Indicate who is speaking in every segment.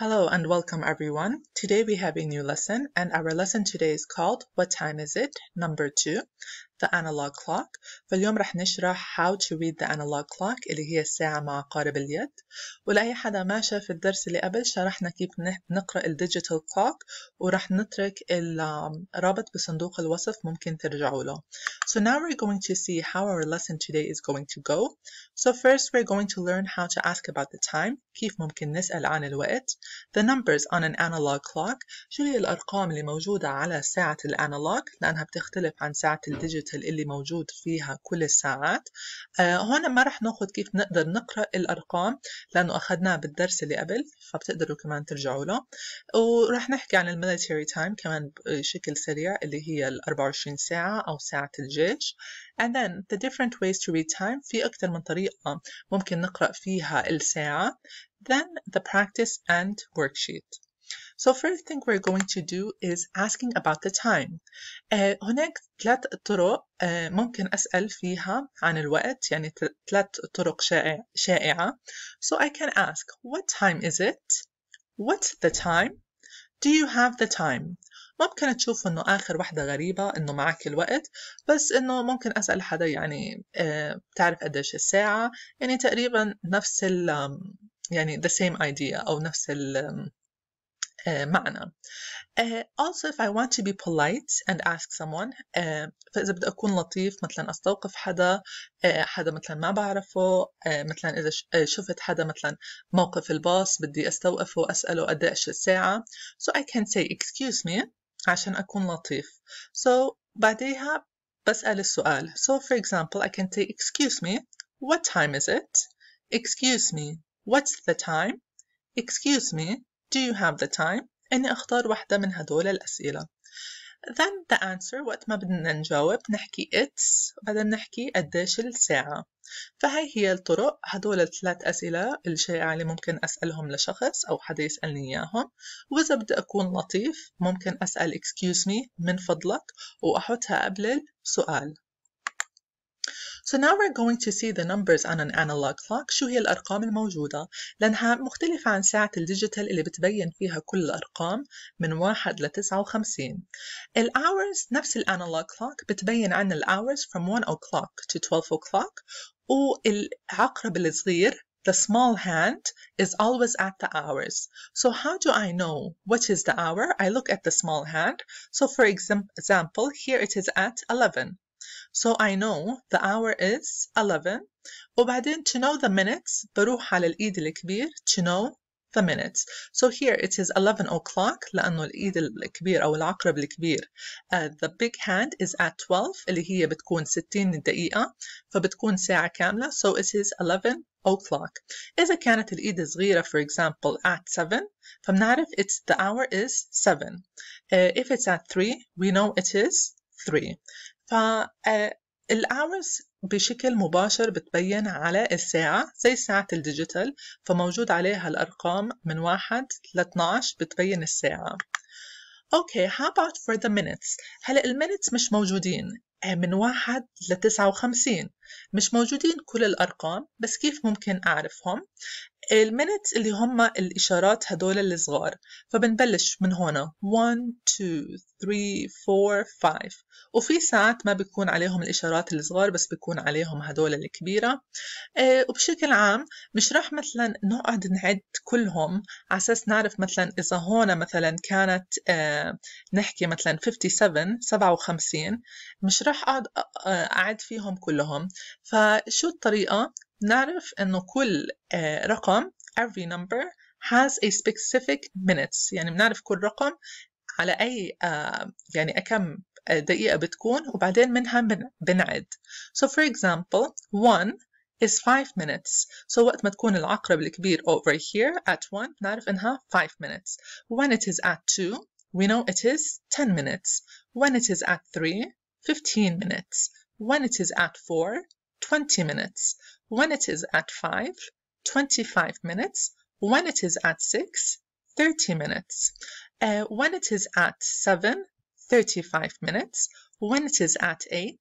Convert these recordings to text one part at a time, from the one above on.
Speaker 1: Hello and welcome everyone. Today we have a new lesson and our lesson today is called What Time Is It? Number 2 the analog clock فاليوم رح نشرح how to read the analog clock اللي هي الساعة مع قارب اليد ولأي حدا ما شاف الدرس اللي قبل شرحنا كيف نقرأ الديجيتال clock ورح نترك الرابط بصندوق الوصف ممكن ترجعوا له So now we're going to see how our lesson today is going to go So first we're going to learn how to ask about the time كيف ممكن نسأل عن الوقت The numbers on an analog clock شو هي الأرقام اللي موجودة على ساعة الانالوج لأنها بتختلف عن ساعة الديجيتال الديجيتال اللي موجود فيها كل الساعات آه، هون ما رح ناخد كيف نقدر نقرأ الأرقام لأنه أخذناه بالدرس اللي قبل فبتقدروا كمان ترجعوا له ورح نحكي عن الميليتري تايم كمان بشكل سريع اللي هي ال 24 ساعة أو ساعة الجيش and then the different ways to read time في أكثر من طريقة ممكن نقرأ فيها الساعة then the practice and worksheet So first thing we're going to do is asking about the time. آه، هناك ثلاث طرق آه، ممكن أسأل فيها عن الوقت يعني ثلاث طرق شائع, شائعة. So I can ask what time is it? What's the time? Do you have the time? ممكن تشوف انه اخر واحدة غريبة انه معك الوقت بس انه ممكن اسأل حدا يعني آه، تعرف بتعرف قديش الساعة يعني تقريبا نفس ال يعني the same idea او نفس ال معنا also if I want to be polite and ask someone فإذا بدي أكون لطيف مثلا أستوقف حدا حدا مثلا ما بعرفه مثلا إذا شفت حدا مثلا موقف الباص بدي أستوقفه وأسأله قد إيش الساعة so I can say excuse me عشان أكون لطيف so بعديها بسأل السؤال so for example I can say excuse me what time is it excuse me what's the time excuse me Do you have the time؟ إني أختار واحدة من هدول الأسئلة. Then the answer وقت ما بدنا نجاوب نحكي it's بعدين نحكي قديش الساعة. فهي هي الطرق هدول الثلاث أسئلة الشائعة اللي ممكن أسألهم لشخص أو حدا يسألني إياهم وإذا بدي أكون لطيف ممكن أسأل excuse me من فضلك وأحطها قبل السؤال So now we're going to see the numbers on an analog clock شو هي الأرقام الموجودة لأنها مختلفة عن ساعة الديجيتال اللي بتبين فيها كل الأرقام من 1 ل 59 الhours نفس analog clock بتبين عنا hours from 1 o'clock to 12 o'clock والعقرب الصغير The small hand is always at the hours. So how do I know what is the hour? I look at the small hand. So for example, here it is at 11. So I know the hour is 11 وبعدين to know the minutes بروح على الإيد الكبير to know the minutes. So here it is 11 o'clock لأنه الإيد الكبير أو العقرب الكبير uh, the big hand is at 12 اللي هي بتكون 60 دقيقة فبتكون ساعة كاملة so it is 11 o'clock. إذا كانت الإيد صغيرة for example at 7 فبنعرف it's the hour is 7. Uh, if it's at 3 we know it is 3. فالأورز آه، بشكل مباشر بتبين على الساعة زي ساعة الديجيتال فموجود عليها الأرقام من 1 ل 12 بتبين الساعة Okay, how about for the minutes هلا المينتس مش موجودين آه، من 1 ل 59 مش موجودين كل الأرقام بس كيف ممكن أعرفهم المنت اللي هم الإشارات هدول الصغار فبنبلش من هنا 1 2 3 4 5 وفي ساعات ما بيكون عليهم الإشارات الصغار بس بيكون عليهم هدول الكبيرة آه، وبشكل عام مش راح مثلا نقعد نعد كلهم على أساس نعرف مثلا إذا هون مثلا كانت آه، نحكي مثلا 57 57 مش راح أقعد آه، أعد فيهم كلهم فشو الطريقة؟ نعرف إنه كل رقم every number has a specific minutes يعني بنعرف كل رقم على أي يعني كم دقيقة بتكون وبعدين منها بنعد so for example one is five minutes so وقت ما تكون العقرب الكبير over here at one بنعرف إنها five minutes when it is at two, we know it is 10 minutes when it is at three, 15 minutes When it is at 4, 20 minutes. When it is at 5, 25 minutes. When it is at 6, 30 minutes. Uh, when it is at 7, 35 minutes. When it is at 8,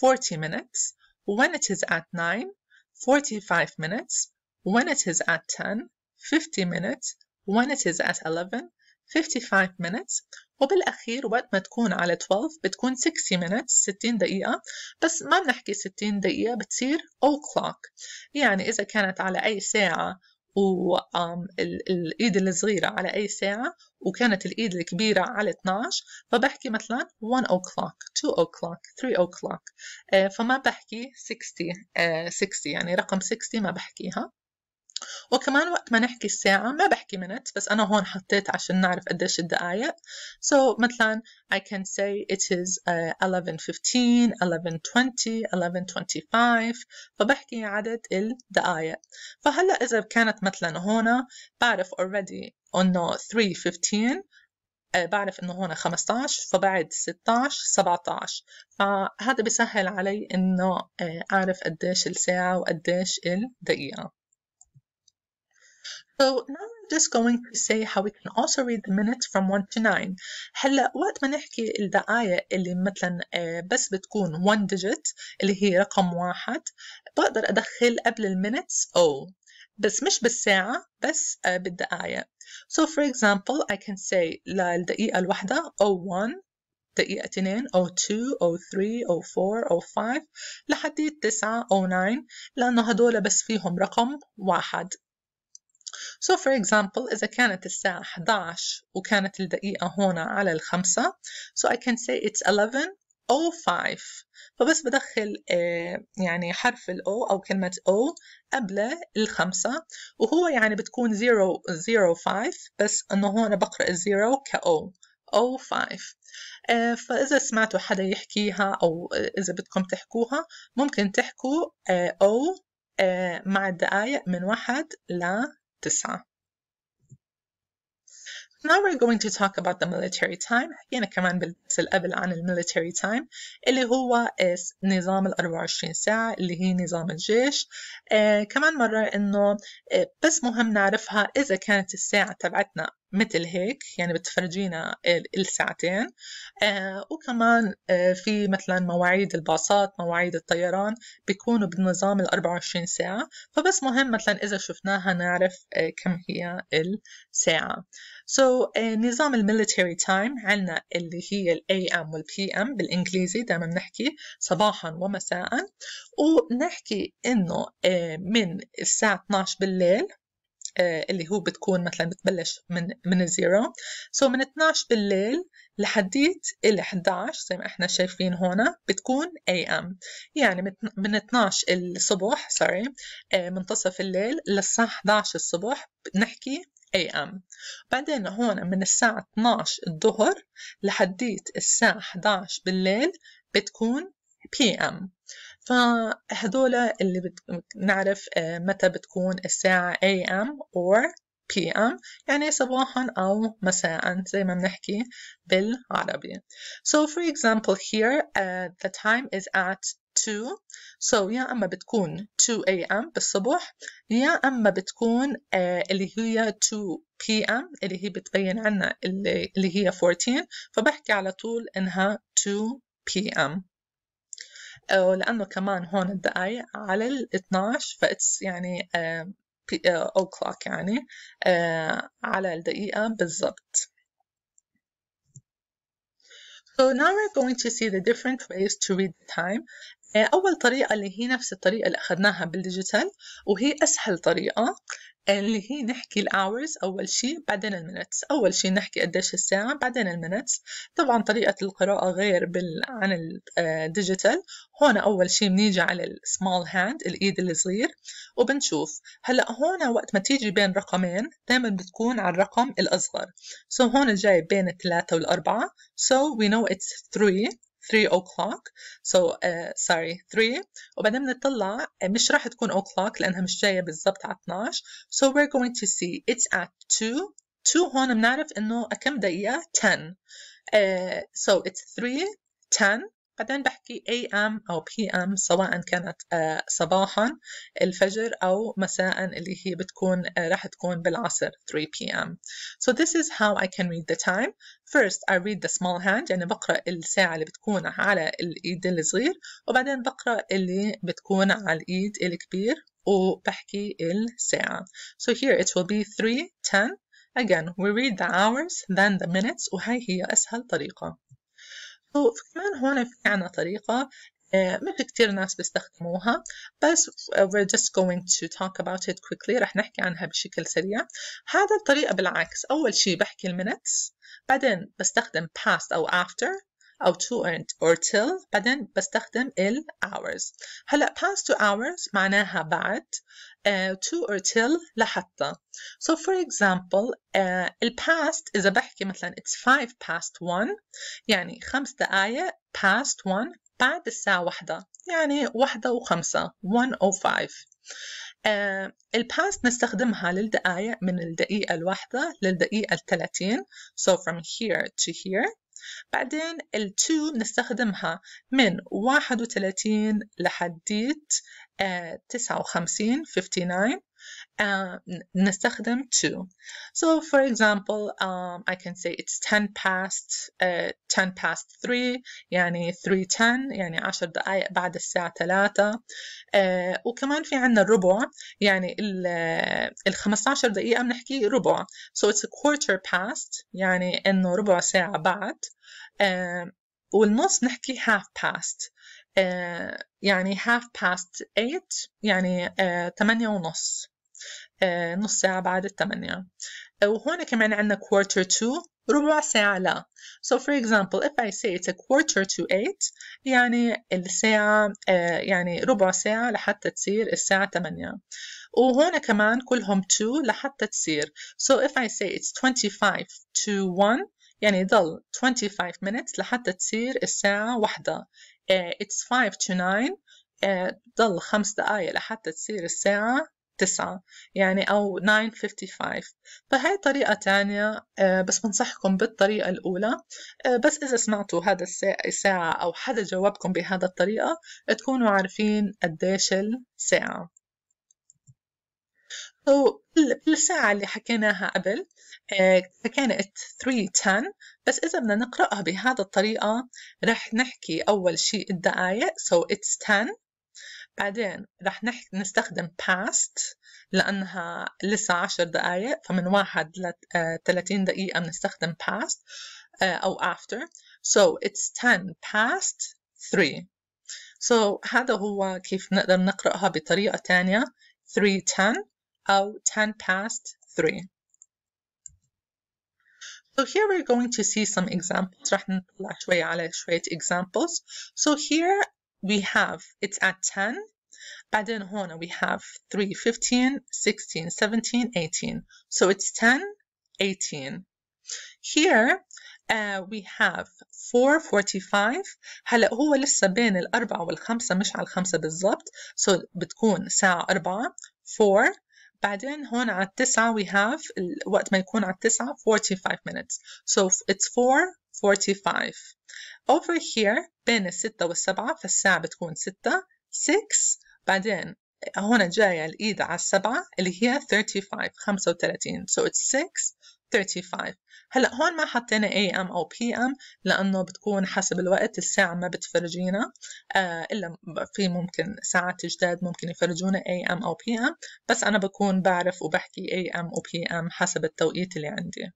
Speaker 1: 40 minutes. When it is at 9, 45 minutes. When it is at 10, 50 minutes. When it is at 11, 55 minutes. وبالأخير وقت ما تكون على 12 بتكون 60 minutes 60 دقيقة بس ما بنحكي 60 دقيقة بتصير o'clock يعني إذا كانت على أي ساعة و الإيد الصغيرة على أي ساعة وكانت الإيد الكبيرة على 12 فبحكي مثلا 1 o'clock 2 o'clock 3 o'clock آه، فما بحكي 60 60 آه، يعني رقم 60 ما بحكيها وكمان وقت ما نحكي الساعة ما بحكي منت بس أنا هون حطيت عشان نعرف قديش الدقايق so مثلا I can say it is uh, 11.15 11.20 11.25 فبحكي عدد الدقايق فهلأ إذا كانت مثلا هون بعرف already إنه 3.15 آه، بعرف انه هون 15 فبعد 16 17 فهذا بسهل علي انه آه، اعرف قديش الساعة وقديش الدقيقة So now I'm just going to say how we can also read the minutes from 1 to 9 هلا وقت ما نحكي الدقائق اللي مثلا آه، بس بتكون 1 digit اللي هي رقم واحد بقدر أدخل قبل المينتس او بس مش بالساعة بس آه، بالدقائق So for example I can say للدقيقة او O1 دقيقة 2 أو 2 أو 3 أو 4 أو 5 لحد 9 أو 9 لأنه هدول بس فيهم رقم واحد So for example إذا كانت الساعة 11 وكانت الدقيقة هنا على الخمسة so I can say it's 11.05 فبس بدخل آه، يعني حرف ال O أو كلمة O قبل الخمسة وهو يعني بتكون 005 بس إنه هون بقرأ الزيرو كأو O 5 آه، فإذا سمعتوا حدا يحكيها أو آه، إذا بدكم تحكوها ممكن تحكوا أو مع الدقايق من واحد ل تسعة. Now we're going to talk about the military time. حكينا يعني كمان بالدرس اللي قبل عن military time اللي هو نظام ال 24 ساعة اللي هي نظام الجيش. آه كمان مرة إنه آه، بس مهم نعرفها إذا كانت الساعة تبعتنا مثل هيك يعني بتفرجينا الساعتين آه وكمان آه في مثلا مواعيد الباصات مواعيد الطيران بيكونوا بنظام ال 24 ساعة فبس مهم مثلا إذا شفناها نعرف آه كم هي الساعة سو so, آه نظام الميليتري تايم عندنا اللي هي ال AM وال PM بالإنجليزي دائما بنحكي صباحا ومساء ونحكي إنه آه من الساعة 12 بالليل آه، اللي هو بتكون مثلا بتبلش من من الزيرو سو so من 12 بالليل لحديت ال 11 زي ما احنا شايفين هون بتكون اي ام يعني من 12 الصبح سوري آه، منتصف الليل للساعة 11 الصبح بنحكي اي ام بعدين هون من الساعة 12 الظهر لحديت الساعة 11 بالليل بتكون بي ام فهذولا اللي بت... نعرف آه، متى بتكون الساعة AM or PM يعني صباحا أو مساء زي ما بنحكي بالعربي. So for example here uh, the time is at 2 so يا أما بتكون 2 AM بالصبح يا أما بتكون uh, اللي هي 2 PM اللي هي بتبين عنا اللي, اللي هي 14 فبحكي على طول إنها 2 PM. لأنه كمان هون الدقائق على ال 12 فاتس يعني آه، آه، او كلوك يعني آه، على الدقيقة بالضبط. So now we're going to see the different ways to read the time آه، أول طريقة اللي هي نفس الطريقة اللي أخذناها بالديجيتال وهي أسهل طريقة آه، اللي هي نحكي الأورز أول شيء بعدين المينتس أول شيء نحكي قديش الساعة بعدين المينتس طبعا طريقة القراءة غير بال... عن الديجيتال آه، هون أول شيء بنيجي على السمال هاند الإيد الصغير وبنشوف هلأ هون وقت ما تيجي بين رقمين دائما بتكون على الرقم الأصغر سو so هون جاي بين الثلاثة والأربعة so we know it's three 3 o'clock so سوري 3 وبعدين بنطلع مش راح تكون o'clock لانها مش جايه بالضبط على 12 so we're going to see it's at 2 2 هون بنعرف انه كم دقيقه 10 uh, so it's 3 10 بعدين بحكي AM أو PM سواء كانت آه، صباحا الفجر أو مساء اللي هي بتكون آه، راح تكون بالعصر 3 PM. So this is how I can read the time. First I read the small hand يعني بقرأ الساعة اللي بتكون على الإيد الصغير وبعدين بقرأ اللي بتكون على الإيد الكبير وبحكي الساعة. So here it will be 3, 10. Again, we read the hours, then the minutes, وهي هي أسهل طريقة. فكمان هون في عنا طريقة آه، مش كتير ناس بيستخدموها بس آه، we're just going to talk about it quickly رح نحكي عنها بشكل سريع هذا الطريقة بالعكس أول شي بحكي المينتس بعدين بستخدم past أو after أو to earned or till بعدين بستخدم ال hours هلأ past two hours معناها بعد uh, آه، to or till لحتى so for example uh, ال past إذا بحكي مثلا it's five past one يعني خمس دقايق past one بعد الساعة واحدة يعني واحدة وخمسة uh, ال past نستخدمها للدقائق من الدقيقة الواحدة للدقيقة الثلاثين so from here to here بعدين ال2 بنستخدمها من 31 لحديت 59 آه، 59 Uh, نستخدم to so for example um, I can say it's 10 past uh, 10 past 3 يعني 3:10 يعني 10 دقائق بعد الساعة 3 uh, وكمان في عندنا الربع يعني ال 15 دقيقة بنحكي ربع so it's a quarter past يعني إنه ربع ساعة بعد uh, والنص نحكي half past Uh, يعني half past eight يعني uh, 8 ونص آه، نص ساعة بعد الثمانية وهون كمان عندنا quarter to ربع ساعة لا so for example if I say it's a quarter to eight يعني الساعة آه، يعني ربع ساعة لحتى تصير الساعة ثمانية وهون كمان كلهم to لحتى تصير so if I say it's 25 to one يعني ضل 25 minutes لحتى تصير الساعة واحدة آه، it's 5 to 9 ضل خمس دقايق لحتى تصير الساعة تسعة يعني أو 9.55 فهي طريقة تانية آه، بس بنصحكم بالطريقة الأولى آه، بس إذا سمعتوا هذا الساعة أو حدا جاوبكم بهذا الطريقة تكونوا عارفين قديش الساعة So, الساعة اللي حكيناها قبل فكانت آه، 310 بس إذا بدنا نقرأها بهذا الطريقة رح نحكي أول شيء الدقايق so it's 10 بعدين رح نحكي نستخدم past لأنها لسه عشر دقايق فمن واحد ل 30 آه، دقيقة بنستخدم past آه، أو after so it's 10 past 3 so هذا هو كيف نقدر نقرأها بطريقة تانية 3-10 أو 10 past 3 So here we're going to see some examples. رح نطلع شوي على شوية examples. So here we have it's at 10 and then here we have 3 15 16 17 18 so it's 10 18 here uh, we have 4.45 هلا هو لسه بين الأربعة والخمسة مش على الخمسة بالضبط so بتكون ساعة أربعة 4 بعدين هون على التسعة we have وقت ما يكون على التسعة 45 minutes so it's 4.45 over here بين الستة والسبعة فالساعة بتكون ستة 6 بعدين هنا جاية الإيد على السبعة اللي هي 35 35 so it's 6 35 هلا هون ما حطينا AM أو PM لأنه بتكون حسب الوقت الساعة ما بتفرجينا آه إلا في ممكن ساعات جداد ممكن يفرجونا AM أو PM بس أنا بكون بعرف وبحكي AM و PM حسب التوقيت اللي عندي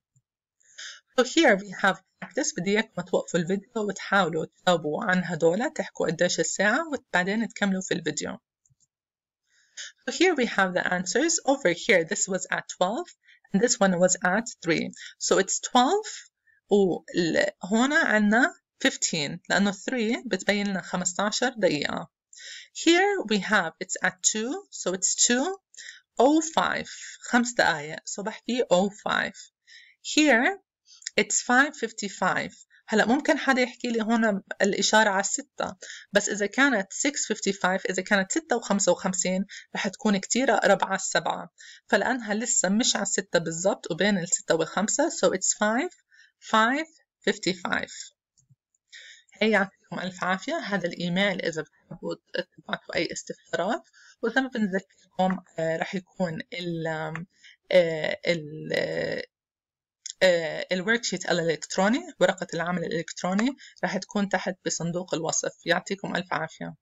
Speaker 1: So here we have practice بدي اياكم توقفوا الفيديو وتحاولوا تجاوبوا عن هدول تحكوا قديش الساعة وبعدين تكملوا في الفيديو. So here we have the answers. Over here, this was at 12 and this one was at 3. So it's 12 وهون عندنا 15 لأنه 3 بتبين لنا 15 دقيقة. Here we have it's at 2 so it's 2 05 5 دقايق so بحكي 05. Here It's 5.55 هلا ممكن حدا يحكي لي هون الإشارة على الستة بس إذا كانت 6.55 إذا كانت 6 وخمسة وخمسين رح تكون كتير أقرب على السبعة فلأنها لسه مش على الستة بالضبط وبين الستة والخمسة so it's 5 5.55 هي يعطيكم ألف عافية هذا الإيميل إذا بتحبوا تبعتوا أي استفسارات وزي ما بنذكركم آه، رح يكون ال آه، ال آه، آه، الورك شيت الالكتروني ورقه العمل الالكتروني راح تكون تحت بصندوق الوصف يعطيكم الف عافيه